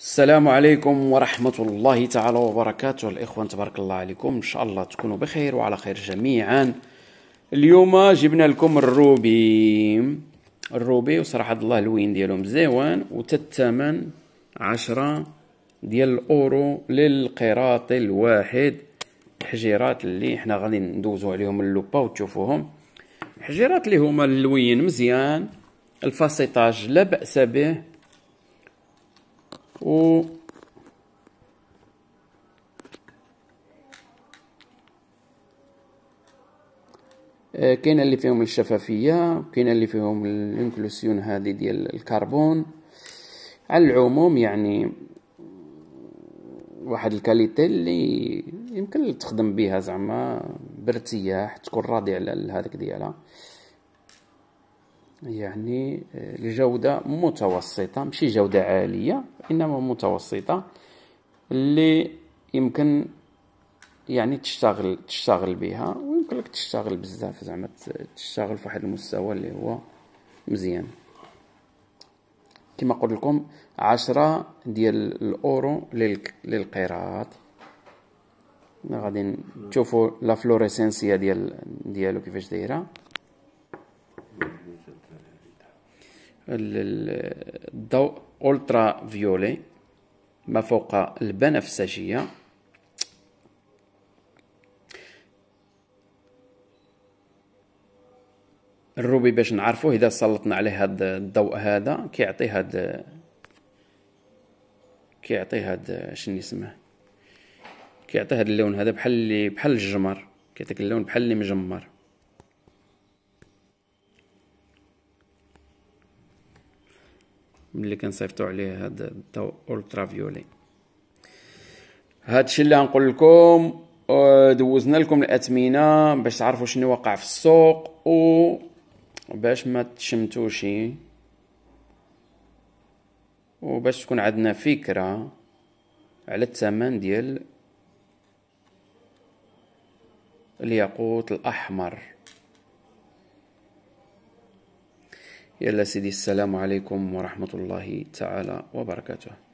السلام عليكم ورحمة الله تعالى وبركاته الإخوان تبارك الله عليكم إن شاء الله تكونوا بخير وعلى خير جميعا اليوم جبنا لكم الروبي الروبي وصراحة الله الوين ديالو مزيوان وتتمن عشرة ديال الأورو للقراط الواحد الحجيرات اللي حنا غادي ندوزو عليهم اللوبا وتشوفوهم الحجيرات اللي هما اللوين مزيان الفاسيطاج لا بأس به و آه، كاين اللي فيهم الشفافيه كاين اللي فيهم الانكلوسيون هذه ديال الكربون على العموم يعني واحد الكاليتي اللي يمكن تخدم بها زعما بارتياح تكون راضي على هذاك ديالها يعني الجودة آه، متوسطة ماشي جودة عالية إنما متوسطة اللي يمكن يعني تشتغل تشتغل بها ويمكن لك تشتغل بزاف زعما تشتغل في واحد المستوى اللي هو مزيان كما قلت لكم عشرة ديال الاورو للقيراط غادي تشوفوا لا فلوريسينسيا ديال ديالو كيفاش دايره الضوء أولترا فيولي ما فوق البنفسجية الروبي باش نعرفوه اذا سلطنا عليه هاد الضوء هذا كيعطي هاد كيعطي هاد شنو اسمه كيعطي هاد اللون هذا بحال اللي بحال الجمر كيعطيك اللون بحال اللي مجمر ملي كنصيفطو عليه هاد الضوء اولترا فيولي هادشي اللي غنقول لكم آه، دوزنا لكم الاثمنه باش تعرفوا شنو واقع في السوق و باش ما تشمتوش وباش تكون عندنا فكره على الثمن ديال الياقوت الاحمر يلا سيدي السلام عليكم ورحمة الله تعالى وبركاته